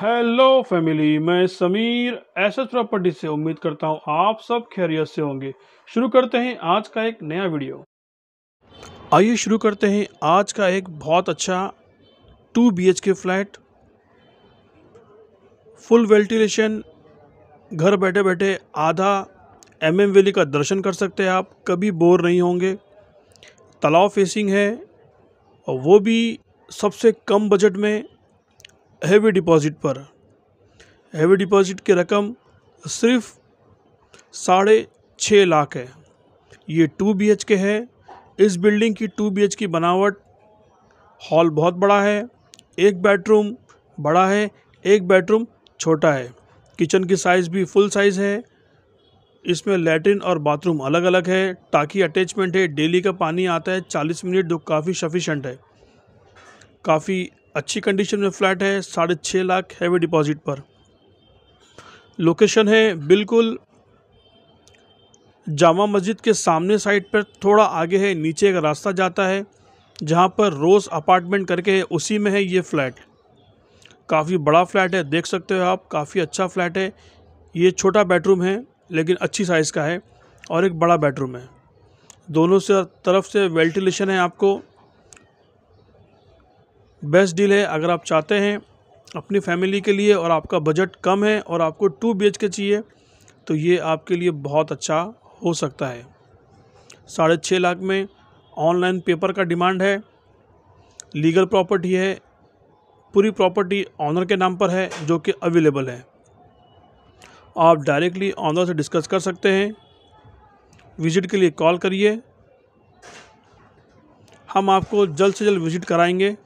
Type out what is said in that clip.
hello family मैं Sameer S S property से उम्मीद करता हूँ आप सब खैरियत से होंगे शुरू करते हैं आज का एक नया वीडियो आइए शुरू करते हैं आज का एक बहुत अच्छा two B K flat full ventilation घर बैठे बैठे आधा एम एम वैली का दर्शन कर सकते हैं आप कभी बोर नहीं होंगे तालाब फेसिंग है और वो भी सबसे कम बजट में हैवी डिपॉजिट पर हैवी डिपॉजिट की रकम सिर्फ साढ़े छः लाख है ये टू बी एच के है इस बिल्डिंग की टू बी एच की बनावट हॉल बहुत बड़ा है एक बेडरूम बड़ा है एक बेडरूम छोटा है किचन की साइज़ भी फुल साइज़ है इसमें लेटरिन और बाथरूम अलग अलग है टाकी अटैचमेंट है डेली का पानी आता है चालीस मिनट जो तो काफ़ी सफिशेंट है काफ़ी अच्छी कंडीशन में फ्लैट है साढ़े छः लाख हैवी डिपॉजिट पर लोकेशन है बिल्कुल जामा मस्जिद के सामने साइड पर थोड़ा आगे है नीचे का रास्ता जाता है जहाँ पर रोज़ अपार्टमेंट करके है उसी में है ये फ्लैट काफ़ी बड़ा फ्लैट है देख सकते हो आप काफ़ी अच्छा फ्लैट है ये छोटा बेडरूम है लेकिन अच्छी साइज़ का है और एक बड़ा बेडरूम है दोनों से तरफ से वेंटिलेशन है आपको बेस्ट डील है अगर आप चाहते हैं अपनी फैमिली के लिए और आपका बजट कम है और आपको टू बी के चाहिए तो ये आपके लिए बहुत अच्छा हो सकता है साढ़े छः लाख में ऑनलाइन पेपर का डिमांड है लीगल प्रॉपर्टी है पूरी प्रॉपर्टी ऑनर के नाम पर है जो कि अवेलेबल है आप डायरेक्टली ऑनर से डिस्कस कर सकते हैं विज़िट के लिए कॉल करिए हम आपको जल्द से जल्द विज़िट कराएंगे